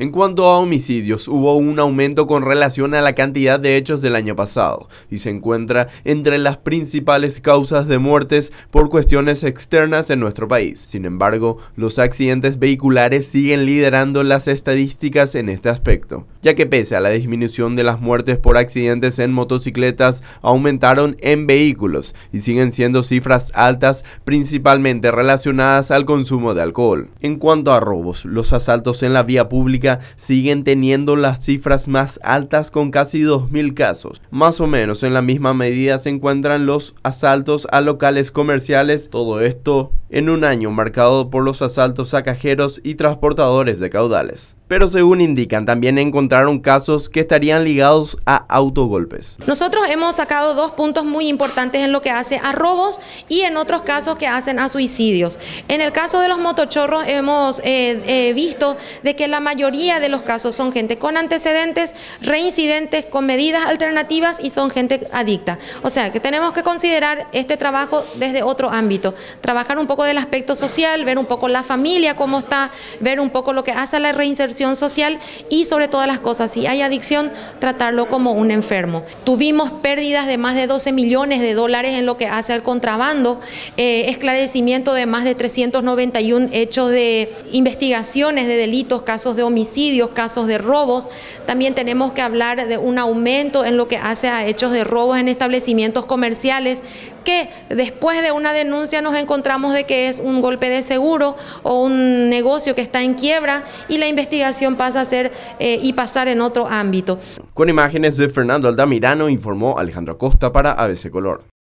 En cuanto a homicidios, hubo un aumento con relación a la cantidad de hechos del año pasado y se encuentra entre las principales causas de muertes por cuestiones externas en nuestro país. Sin embargo, los accidentes vehiculares siguen liderando las estadísticas en este aspecto, ya que pese a la disminución de las muertes por accidentes en motocicletas, aumentaron en vehículos y siguen siendo cifras altas principalmente relacionadas al consumo de alcohol. En cuanto a robos, los asaltos en la vía pública siguen teniendo las cifras más altas con casi 2.000 casos. Más o menos en la misma medida se encuentran los asaltos a locales comerciales, todo esto en un año marcado por los asaltos a cajeros y transportadores de caudales pero según indican también encontraron casos que estarían ligados a autogolpes. Nosotros hemos sacado dos puntos muy importantes en lo que hace a robos y en otros casos que hacen a suicidios. En el caso de los motochorros hemos eh, eh, visto de que la mayoría de los casos son gente con antecedentes, reincidentes, con medidas alternativas y son gente adicta. O sea que tenemos que considerar este trabajo desde otro ámbito, trabajar un poco del aspecto social, ver un poco la familia cómo está, ver un poco lo que hace la reinserción social y sobre todas las cosas, si hay adicción, tratarlo como un enfermo. Tuvimos pérdidas de más de 12 millones de dólares en lo que hace al contrabando, eh, esclarecimiento de más de 391 hechos de investigaciones de delitos, casos de homicidios, casos de robos. También tenemos que hablar de un aumento en lo que hace a hechos de robos en establecimientos comerciales, que después de una denuncia nos encontramos de que es un golpe de seguro o un negocio que está en quiebra y la investigación pasa a ser eh, y pasar en otro ámbito. Con imágenes de Fernando Aldamirano informó Alejandro Acosta para ABC Color.